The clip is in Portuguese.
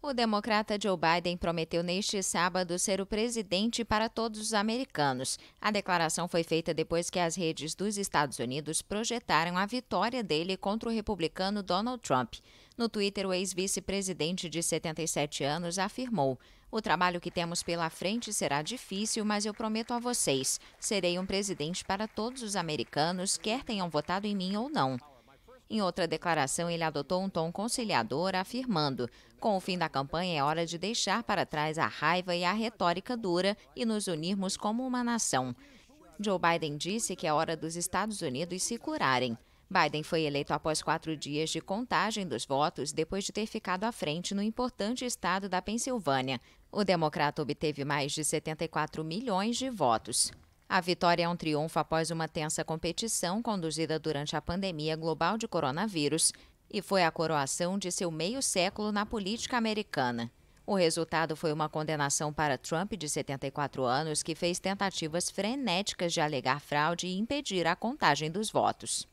O democrata Joe Biden prometeu neste sábado ser o presidente para todos os americanos. A declaração foi feita depois que as redes dos Estados Unidos projetaram a vitória dele contra o republicano Donald Trump. No Twitter, o ex-vice-presidente de 77 anos afirmou: O trabalho que temos pela frente será difícil, mas eu prometo a vocês: serei um presidente para todos os americanos, quer tenham votado em mim ou não. Em outra declaração, ele adotou um tom conciliador, afirmando: com o fim da campanha é hora de deixar para trás a raiva e a retórica dura e nos unirmos como uma nação. Joe Biden disse que é hora dos Estados Unidos se curarem. Biden foi eleito após quatro dias de contagem dos votos, depois de ter ficado à frente no importante estado da Pensilvânia. O democrata obteve mais de 74 milhões de votos. A vitória é um triunfo após uma tensa competição conduzida durante a pandemia global de coronavírus e foi a coroação de seu meio século na política americana. O resultado foi uma condenação para Trump, de 74 anos, que fez tentativas frenéticas de alegar fraude e impedir a contagem dos votos.